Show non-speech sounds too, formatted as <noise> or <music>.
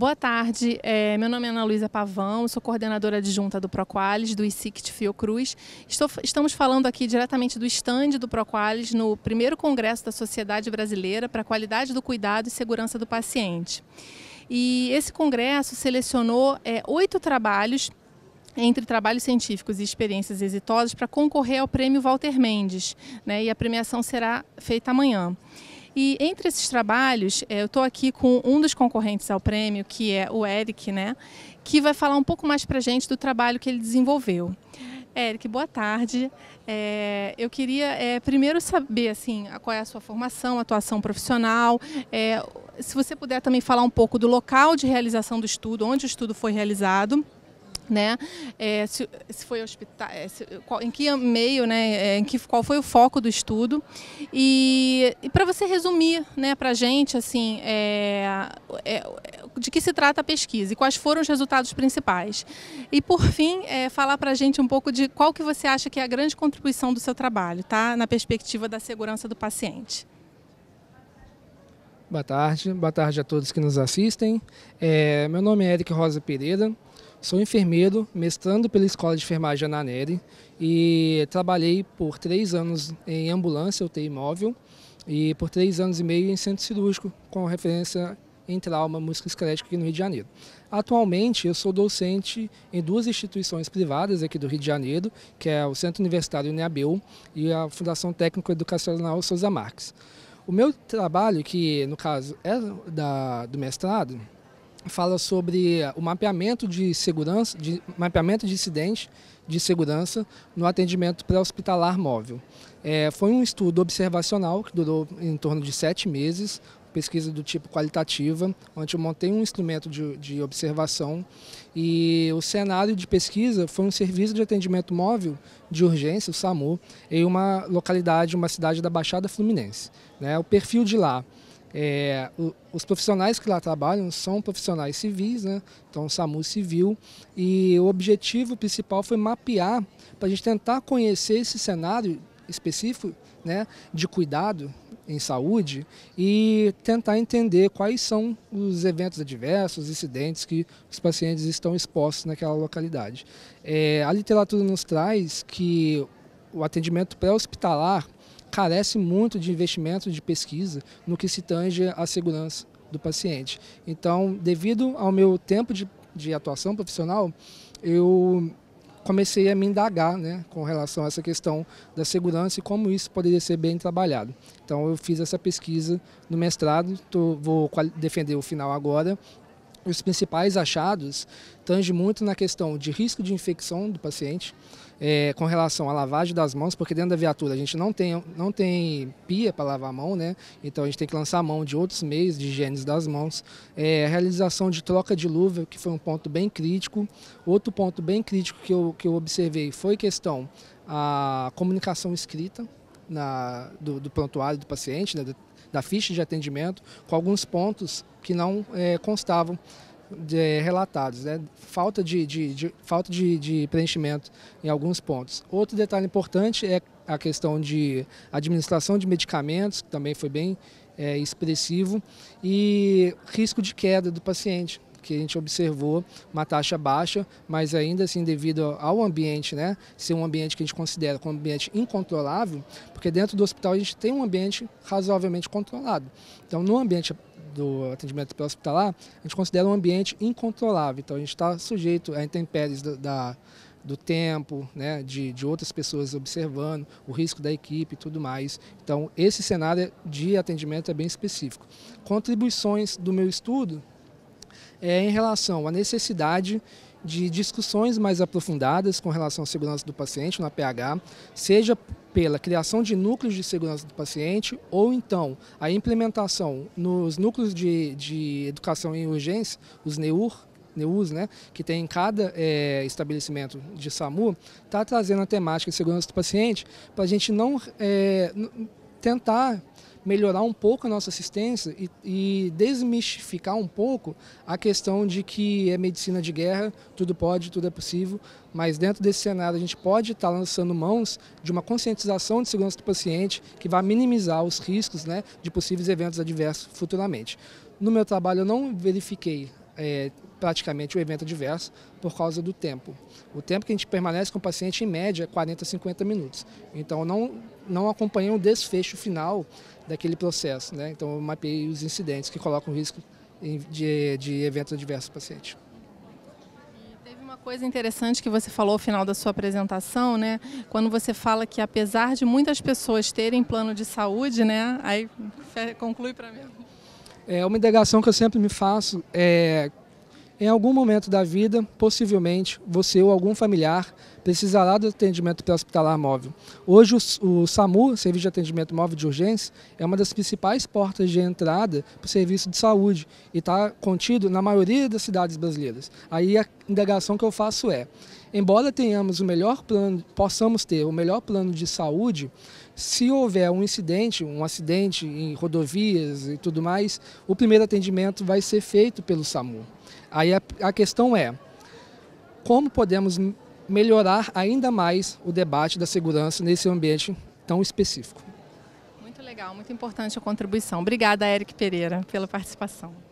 Boa tarde, é, meu nome é Ana Luísa Pavão, sou coordenadora adjunta do Proqualis, do ICICT Fiocruz. Estou, estamos falando aqui diretamente do estande do Proqualis no primeiro Congresso da Sociedade Brasileira para a Qualidade do Cuidado e Segurança do Paciente. E esse congresso selecionou é, oito trabalhos entre trabalhos científicos e experiências exitosas para concorrer ao prêmio Walter Mendes, né, e a premiação será feita amanhã. E entre esses trabalhos, eh, eu estou aqui com um dos concorrentes ao prêmio, que é o Eric, né? Que vai falar um pouco mais para a gente do trabalho que ele desenvolveu. Eric, boa tarde. É, eu queria é, primeiro saber assim, qual é a sua formação, atuação profissional. É, se você puder também falar um pouco do local de realização do estudo, onde o estudo foi realizado né? É, se, se, foi hospital, é, se, qual, em que meio, né? É, em que qual foi o foco do estudo e, e para você resumir, né? Para gente assim, é, é, de que se trata a pesquisa e quais foram os resultados principais e por fim é, falar para a gente um pouco de qual que você acha que é a grande contribuição do seu trabalho, tá? Na perspectiva da segurança do paciente. Boa tarde, boa tarde a todos que nos assistem. meu nome é Eric Rosa Pereira. Sou enfermeiro, mestrando pela Escola de Enfermagem Ananeri e trabalhei por três anos em ambulância, UTI móvel, e por três anos e meio em centro cirúrgico, com referência em trauma musculoesquelético aqui no Rio de Janeiro. Atualmente, eu sou docente em duas instituições privadas aqui do Rio de Janeiro, que é o Centro Universitário Neabeu e a Fundação Técnico Educacional Souza Marques. O meu trabalho, que no caso é da, do mestrado, fala sobre o mapeamento de segurança, de mapeamento de incidentes de segurança no atendimento pré-hospitalar móvel. É, foi um estudo observacional que durou em torno de sete meses, pesquisa do tipo qualitativa, onde eu montei um instrumento de, de observação e o cenário de pesquisa foi um serviço de atendimento móvel de urgência, o SAMU, em uma localidade, uma cidade da Baixada Fluminense. Né? O perfil de lá é, o, os profissionais que lá trabalham são profissionais civis, né? então SAMU civil, e o objetivo principal foi mapear para a gente tentar conhecer esse cenário específico né, de cuidado em saúde e tentar entender quais são os eventos adversos, os incidentes que os pacientes estão expostos naquela localidade. É, a literatura nos traz que o atendimento pré-hospitalar carece muito de investimento de pesquisa no que se tange à segurança do paciente. Então, devido ao meu tempo de, de atuação profissional, eu comecei a me indagar né, com relação a essa questão da segurança e como isso poderia ser bem trabalhado. Então eu fiz essa pesquisa no mestrado, tô, vou defender o final agora os principais achados tangem muito na questão de risco de infecção do paciente, é, com relação à lavagem das mãos, porque dentro da viatura a gente não tem, não tem pia para lavar a mão, né? Então a gente tem que lançar a mão de outros meios de higiene das mãos. É, a realização de troca de luva, que foi um ponto bem crítico. Outro ponto bem crítico que eu, que eu observei foi questão a comunicação escrita. Na, do, do prontuário do paciente, né, da ficha de atendimento, com alguns pontos que não é, constavam de, é, relatados, né? falta, de, de, de falta de, preenchimento em alguns pontos. Outro detalhe importante é a questão de administração de medicamentos, que também foi bem é, expressivo, e risco de queda do paciente que a gente observou uma taxa baixa, mas ainda assim devido ao ambiente, né, ser um ambiente que a gente considera como um ambiente incontrolável, porque dentro do hospital a gente tem um ambiente razoavelmente controlado. Então, no ambiente do atendimento pré-hospitalar, a gente considera um ambiente incontrolável. Então, a gente está sujeito a intempéries da, da do tempo, né, de, de outras pessoas observando, o risco da equipe e tudo mais. Então, esse cenário de atendimento é bem específico. Contribuições do meu estudo é em relação à necessidade de discussões mais aprofundadas com relação à segurança do paciente na PH, seja pela criação de núcleos de segurança do paciente ou então a implementação nos núcleos de, de educação em urgência, os NEUR, NEUS, né, que tem em cada é, estabelecimento de SAMU, está trazendo a temática de segurança do paciente para a gente não é, tentar melhorar um pouco a nossa assistência e, e desmistificar um pouco a questão de que é medicina de guerra, tudo pode, tudo é possível, mas dentro desse cenário a gente pode estar tá lançando mãos de uma conscientização de segurança do paciente que vai minimizar os riscos né, de possíveis eventos adversos futuramente. No meu trabalho eu não verifiquei é, praticamente o evento adverso por causa do tempo. O tempo que a gente permanece com o paciente, em média, é 40, 50 minutos. Então, não, não acompanhei o desfecho final daquele processo. Né? Então, eu mapeei os incidentes que colocam risco de, de adverso para o paciente coisa interessante que você falou ao final da sua apresentação, né? Quando você fala que apesar de muitas pessoas terem plano de saúde, né? Aí <laughs> conclui para mim. É uma indagação que eu sempre me faço é em algum momento da vida, possivelmente, você ou algum familiar precisará do atendimento pré-hospitalar móvel. Hoje, o, SAMU, Serviço de Atendimento Móvel de Urgência, é uma das principais portas de entrada para o serviço de saúde e está contido na maioria das cidades brasileiras. Aí a indagação que eu faço é, embora tenhamos o melhor plano, possamos ter o melhor plano de saúde, se houver um incidente, um acidente em rodovias e tudo mais, o primeiro atendimento vai ser feito pelo SAMU. Aí a, a questão é, como podemos melhorar ainda mais o debate da segurança nesse ambiente tão específico? Muito legal, muito importante a contribuição. Obrigada, Eric Pereira, pela participação.